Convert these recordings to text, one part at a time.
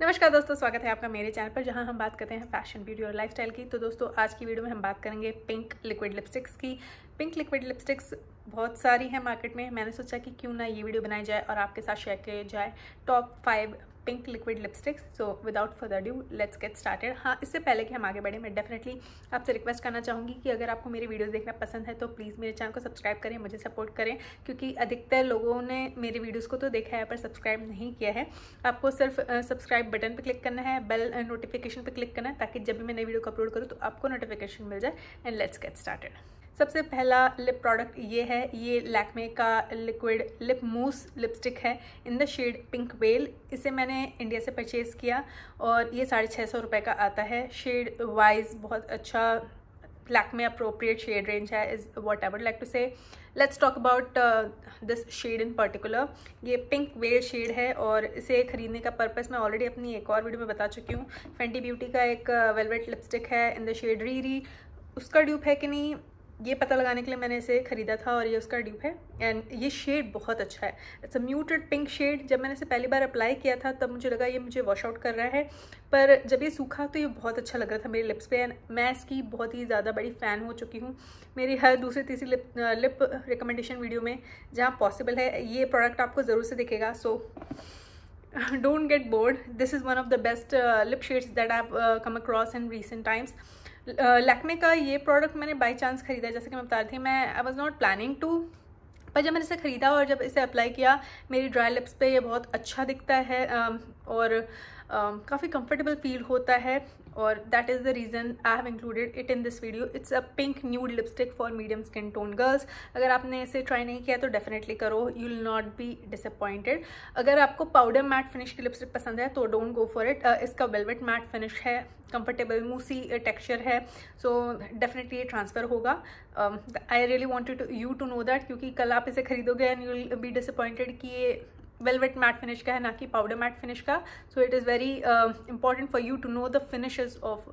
नमस्कार दोस्तों स्वागत है आपका मेरे चैनल पर जहां हम बात करते हैं फैशन ब्यूटी और लाइफस्टाइल की तो दोस्तों आज की वीडियो में हम बात करेंगे पिंक लिक्विड लिपस्टिक्स की पिंक लिक्विड लिपस्टिक्स बहुत सारी हैं मार्केट में मैंने सोचा कि क्यों ना ये वीडियो बनाई जाए और आपके साथ शेयर किया जाए top five pink liquid lipsticks so without further due let's get started हाँ इससे पहले कि हम आगे बढ़े मैं डेफिनेटली आपसे रिक्वेस्ट करना चाहूँगी कि अगर आपको मेरी वीडियोज़ देखना पसंद है तो प्लीज़ मेरे चैनल को सब्सक्राइब करें मुझे सपोर्ट करें क्योंकि अधिकतर लोगों ने मेरी वीडियोज़ को तो देखा है पर सब्सक्राइब नहीं किया है आपको सिर्फ सब्सक्राइब बटन पर क्लिक करना है बेल नोटिफिकेशन पर क्लिक करना है ताकि जब भी मैं नई वीडियो को अपलोड करूँ तो आपको नोटिफिकेशन मिल जाए एंड लेट्स गेट स्टार्टेड सबसे पहला लिप प्रोडक्ट ये है ये लैकमे का लिक्विड लिप मूस लिपस्टिक है in the shade pink well इसे मैंने इंडिया से परचेज़ किया और ये साढ़े छः सौ रुपये का आता है शेड वाइज बहुत अच्छा लैकमे अप्रोप्रिएट शेड रेंज है is whatever like to say let's talk about this shade in particular ये पिंक वेल शेड है और इसे खरीदने का पर्पज़ मैं ऑलरेडी अपनी एक और वीडियो में बता चुकी हूँ फेंटी ब्यूटी का एक वेलवेट uh, लिपस्टिक है इन द शेड री उसका ड्यूप है कि नहीं ये पता लगाने के लिए मैंने इसे ख़रीदा था और ये उसका ड्यूप है एंड ये शेड बहुत अच्छा है it's a muted pink shade जब मैंने इसे पहली बार अप्लाई किया था तब मुझे लगा ये मुझे वॉश आउट कर रहा है पर जब ये सूखा तो ये बहुत अच्छा लग रहा था मेरे लिप्स पे एंड मैं इसकी बहुत ही ज़्यादा बड़ी फ़ैन हो चुकी हूँ मेरी हर दूसरी तीसरी लिप लिप रिकमेंडेशन वीडियो में जहाँ पॉसिबल है ये प्रोडक्ट आपको ज़रूर से दिखेगा so don't get bored this is one of the best lip shades that I come across in recent times Lakme का ये प्रोडक्ट मैंने बाई चांस ख़रीदा जैसे कि मैं बता रही थी मैं I was not planning to पर जब मैंने इसे ख़रीदा और जब इसे अप्लाई किया मेरी ड्राई लिप्स पे ये बहुत अच्छा दिखता है और काफ़ी कंफर्टेबल फील होता है और that is the reason I have included it in this video it's a pink nude lipstick for medium skin tone girls अगर आपने इसे ट्राई नहीं किया तो डेफिनेटली करो you will not be disappointed अगर आपको पाउडर मैट फिनिश की लिपस्टिक पसंद है तो डोंट गो फॉर इट इसका वेलवेट मैट फिनिश है कंफर्टेबल मूसी टेक्स्चर है सो डेफिनेटली ये ट्रांसफ़र होगा I really wanted you to know that क्योंकि कल आप इसे खरीदोगे and you will be disappointed कि ये वेलवेट मैट फिनिश का है ना कि पाउडर मैट फिनिश का so it is very important for you to know the finishes of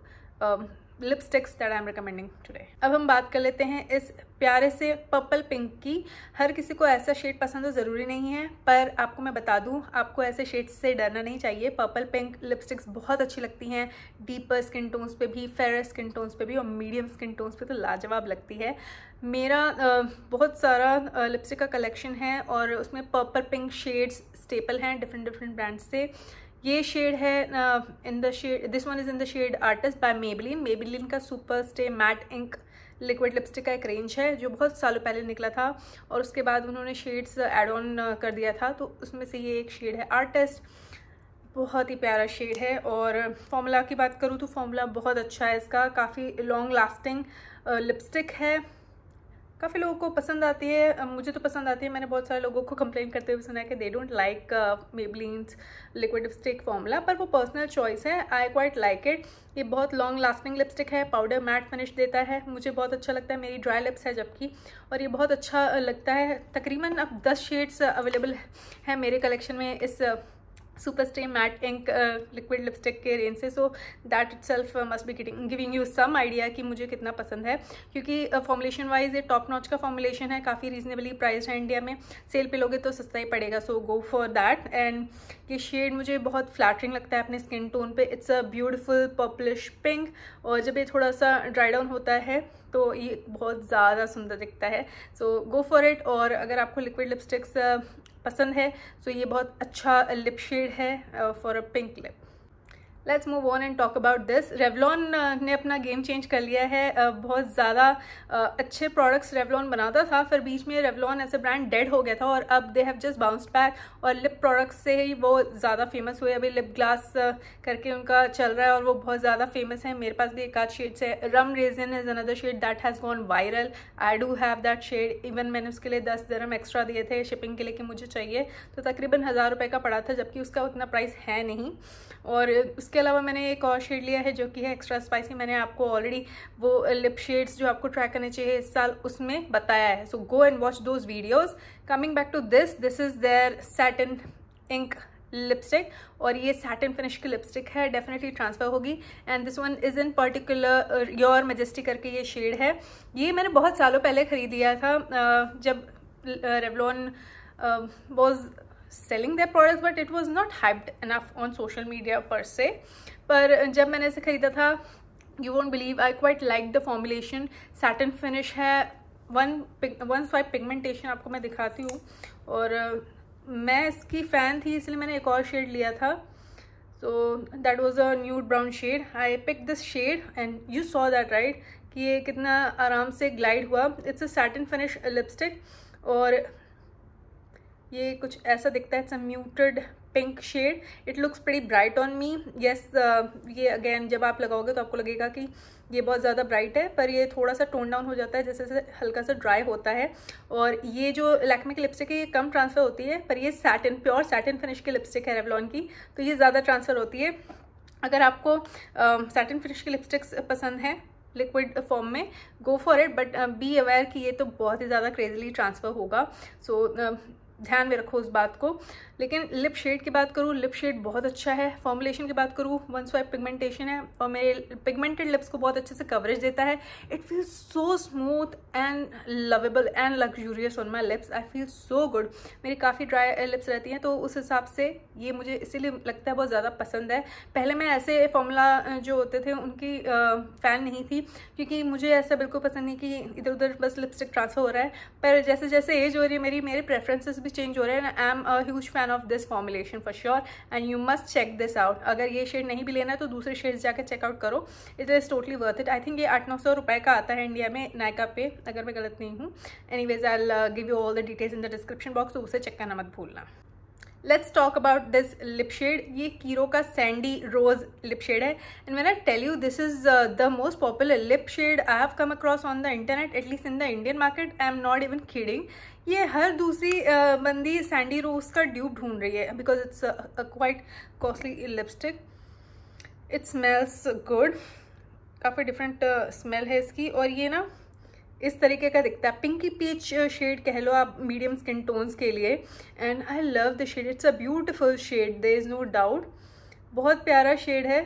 lipsticks that I am recommending today अब हम बात कर लेते हैं इस प्यारे से पर्पल पिंक की हर किसी को ऐसा शेड पसंद हो तो ज़रूरी नहीं है पर आपको मैं बता दूं आपको ऐसे शेड्स से डरना नहीं चाहिए पर्पल पिंक लिपस्टिक्स बहुत अच्छी लगती हैं डीपर स्किन टोन्स पे भी फेयर स्किन टोन्स पे भी और मीडियम स्किन टोन्स पे तो लाजवाब लगती है मेरा बहुत सारा लिपस्टिक का कलेक्शन है और उसमें पर्पल पिंक शेड्स स्टेपल हैं डिफरेंट डिफरेंट ब्रांड्स से ये शेड है in the shade this one is in the shade artist by Maybelline Maybelline का super stay matte ink liquid lipstick का एक रेंज है जो बहुत सालों पहले निकला था और उसके बाद उन्होंने शेड्स एड ऑन कर दिया था तो उसमें से ये एक शेड है आर्टिस्ट बहुत ही प्यारा शेड है और फॉर्मूला की बात करूँ तो फॉर्मूला बहुत अच्छा है इसका काफ़ी लॉन्ग लास्टिंग लिपस्टिक है काफ़ी लोगों को पसंद आती है मुझे तो पसंद आती है मैंने बहुत सारे लोगों को कंप्लेन करते हुए सुना है कि they don't like Maybelline's liquid lipstick formula पर वो पर्सनल चॉइस है आई क्वाइट लाइक इट ये बहुत लॉन्ग लास्टिंग लिपस्टिक है पाउडर मैट फिनिश देता है मुझे बहुत अच्छा लगता है मेरी ड्राई लिप्स है जबकि और ये बहुत अच्छा लगता है तकरीबन अब दस शेड्स अवेलेबल है मेरे कलेक्शन में इस super stay matte ink liquid lipstick के रेंज से so that itself must be giving you some idea कि मुझे कितना पसंद है क्योंकि फॉर्मुलेशन uh, वाइज ये टॉप नॉच का फॉर्मुलेशन है काफ़ी रीजनेबली प्राइस है इंडिया में सेल पे लोगे तो सस्ता ही पड़ेगा so go for that and ये शेड मुझे बहुत फ्लैटरिंग लगता है अपने स्किन टोन पे it's a beautiful purplish pink और जब ये थोड़ा सा ड्राई डाउन होता है तो ये बहुत ज़्यादा सुंदर दिखता है सो गो फॉर इट और अगर आपको लिक्विड लिपस्टिक्स पसंद है सो तो so ये बहुत अच्छा लिप शेड है for a pink lip let's move on and talk about this Revlon ने अपना गेम चेंज कर लिया है uh, बहुत ज़्यादा uh, अच्छे प्रोडक्ट्स रेवलॉन बनाता था फिर बीच में रेवलॉन ऐसे ब्रांड डेड हो गया था और अब they have just bounce back और लिप प्रोडक्ट्स से ही वो ज़्यादा फेमस हुए अभी लिप ग्लास uh, करके उनका चल रहा है और वो बहुत ज़्यादा फेमस है मेरे पास भी एक आध शेड्स है rum raisin is another shade that has gone viral I do have that shade even मैंने उसके लिए दस दरम एक्स्ट्रा दिए थे शिपिंग के लिए कि मुझे चाहिए तो तकरीबन हज़ार रुपये का पड़ा था जबकि उसका उतना प्राइस है नहीं और उस इसके अलावा मैंने एक और शेड लिया है जो कि है एक्स्ट्रा स्पाइसी मैंने आपको ऑलरेडी वो लिप शेड्स जो आपको ट्राई करने चाहिए इस साल उसमें बताया है so go and watch those videos coming back to this this is their satin ink lipstick और ये सैटिन फिनिश की लिपस्टिक है डेफिनेटली ट्रांसफ़र होगी and this one is in particular your majestic करके ये शेड है ये मैंने बहुत सालों पहले ख़रीद लिया था uh, जब Revlon uh, was selling their product but it was not hyped enough on social media पर से पर जब मैंने इसे ख़रीदा था you won't believe I quite like the formulation satin finish है वन वन स्वाइप पिगमेंटेशन आपको मैं दिखाती हूँ और uh, मैं इसकी फ़ैन थी इसलिए मैंने एक और शेड लिया था so that was a new brown shade I pick this shade and you saw that right कि ये कितना आराम से ग्लाइड हुआ it's a satin finish lipstick और ये कुछ ऐसा दिखता है it's a muted pink shade it looks बड़ी ब्राइट ऑन मी येस ये अगेन जब आप लगाओगे तो आपको लगेगा कि ये बहुत ज़्यादा ब्राइट है पर ये थोड़ा सा टोन डाउन हो जाता है जैसे जैसे हल्का सा ड्राई होता है और ये जो लैक्मिक की लिपस्टिक है ये कम ट्रांसफ़र होती है पर ये सैटिन प्योर सैटिन फिनिश की लिपस्टिक है रेवलॉन की तो ये ज़्यादा ट्रांसफ़र होती है अगर आपको सैटिन um, फिनिश की लिपस्टिक्स पसंद है लिक्विड फॉर्म में go for it but be aware कि ये तो बहुत ही ज़्यादा क्रेजिली ट्रांसफ़र होगा सो so, uh, ध्यान में रखो उस बात को लेकिन लिप शेड की बात करूँ लिप शेड बहुत अच्छा है फॉर्मुलेशन की बात करूँ वन स्वाइप पिगमेंटेशन है और मेरे पिगमेंटेड लिप्स को बहुत अच्छे से कवरेज देता है it feel so smooth and lovable and luxurious on my lips I feel so good मेरी काफ़ी ड्राई लिप्स रहती हैं तो उस हिसाब से ये मुझे इसीलिए लगता है बहुत ज़्यादा पसंद है पहले मैं ऐसे फॉर्मूला eh, जो होते थे उनकी फ़ैन eh, नहीं थी क्योंकि मुझे ऐसा बिल्कुल पसंद नहीं कि इधर उधर बस लिपस्टिक ट्रांसफ़र हो रहा है पर जैसे जैसे एज हो रही है मेरी मेरे प्रेफरेंसेस भी चेंज हो रहे हैं I am huge fan of this formulation for sure and you must check this out अगर ये शेड नहीं भी लेना है तो दूसरे शेड्स जाकर चेकआउट करो it is totally worth it I think ये आठ नौ सौ रुपए का आता है इंडिया में नायका पे अगर मैं गलत नहीं हूँ anyways I give you all the details in the description box तो उसे चेक करना मत भूलना let's talk about this lip shade ये कीरो का सैंडी रोज लिप शेड है and man I tell you this is the most popular lip shade I have come across on the internet at least in the Indian market I am not even kidding ये हर दूसरी बंदी Sandy रोज का dupe ढूंढ रही है because it's quite costly lipstick it smells good काफ़ी different smell है इसकी और ये ना इस तरीके का दिखता है पिंकी पीच शेड कह लो आप मीडियम स्किन टोन्स के लिए and I love the shade it's a beautiful shade there is no doubt बहुत प्यारा शेड है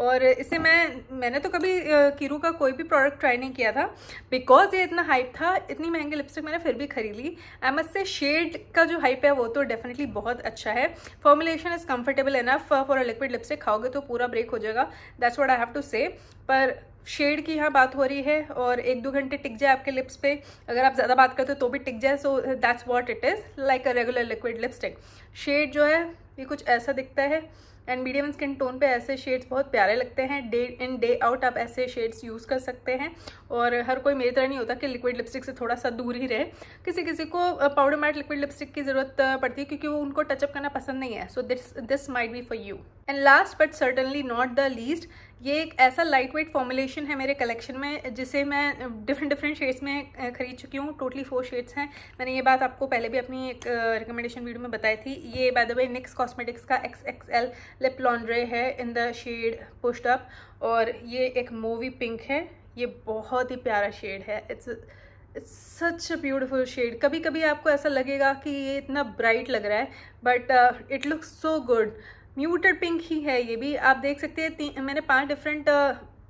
और इसे मैं मैंने तो कभी किरू का कोई भी प्रोडक्ट ट्राई नहीं किया था बिकॉज ये इतना हाइप था इतनी महंगी लिपस्टिक मैंने फिर भी खरीद ली एम एस से शेड का जो हाइप है वो तो डेफिनेटली बहुत अच्छा है formulation is comfortable enough for a liquid lipstick खाओगे तो पूरा ब्रेक हो जाएगा that's what I have to say पर शेड की यहाँ बात हो रही है और एक दो घंटे टिक जाए आपके लिप्स पे अगर आप ज़्यादा बात करते हो तो भी टिक जाए so that's what it is like a regular liquid lipstick shade जो है ये कुछ ऐसा दिखता है एंड मीडियम स्किन टोन पे ऐसे शेड्स बहुत प्यारे लगते हैं डे इन डे आउट आप ऐसे शेड्स यूज़ कर सकते हैं और हर कोई मेरी तरह नहीं होता कि लिक्विड लिपस्टिक से थोड़ा सा दूर ही रहे किसी किसी को पाउडर मैट लिक्विड लिपस्टिक की ज़रूरत पड़ती है क्योंकि वो उनको टचअप करना पसंद नहीं है so this this might be for you and last but certainly not the least ये एक ऐसा लाइट वेट फॉर्मुलेशन है मेरे कलेक्शन में जिसे मैं डिफरेंट डिफरेंट शेड्स में खरीद चुकी हूँ टोटली फोर शेड्स हैं मैंने ये बात आपको पहले भी अपनी एक रिकमेंडेशन वीडियो में बताई थी ये by the way NYX cosmetics का X X L lip lingerie है in the shade pushed up और ये एक मूवी पिंक है ये बहुत ही प्यारा शेड है it's such a beautiful shade कभी कभी आपको ऐसा लगेगा कि ये इतना ब्राइट लग रहा है but it looks so good muted pink ही है ये भी आप देख सकते हैं मैंने पांच different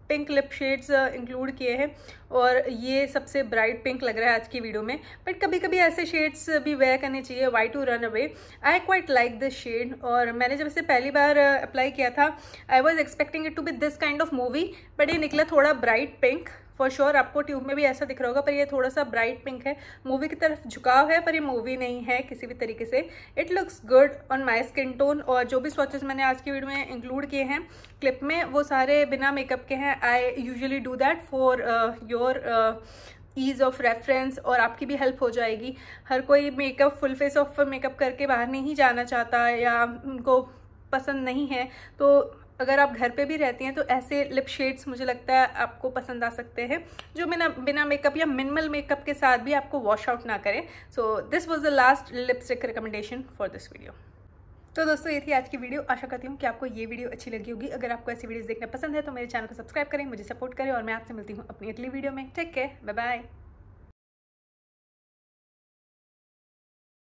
pink lip shades include किए हैं और ये सबसे ब्राइट पिंक लग रहा है आज की वीडियो में बट कभी कभी ऐसे शेड्स भी वेयर करने चाहिए why to run away I quite like this shade और मैंने जब इसे पहली बार अप्लाई uh, किया था I was expecting it to be this kind of mauvy but ये निकला थोड़ा bright pink for sure sure, आपको ट्यूब में भी ऐसा दिख रहा होगा पर ये थोड़ा सा ब्राइट पिंक है मूवी की तरफ झुकाव है पर ये मूवी नहीं है किसी भी तरीके से it looks good on my skin tone और जो भी स्वाचेस मैंने आज की वीडियो में इंक्लूड किए हैं क्लिप में वो सारे बिना मेकअप के हैं I usually do that for your your ease of reference और आपकी भी हेल्प हो जाएगी हर कोई makeup full face of makeup करके बाहर नहीं जाना चाहता या उनको पसंद नहीं है तो अगर आप घर पे भी रहती हैं तो ऐसे लिप शेड्स मुझे लगता है आपको पसंद आ सकते हैं जो बिना बिना मेकअप या मिनिमल मेकअप के साथ भी आपको वॉश आउट ना करें so this was the last lipstick recommendation for this video तो दोस्तों ये थी आज की वीडियो आशा करती हूँ कि आपको ये वीडियो अच्छी लगी होगी अगर आपको ऐसी वीडियोस देखना पसंद है तो मेरे चैनल को सब्सक्राइब करें मुझे सपोर्ट करें और मैं आपसे मिलती हूँ अपनी अगली वीडियो में ठीक है बाय बाय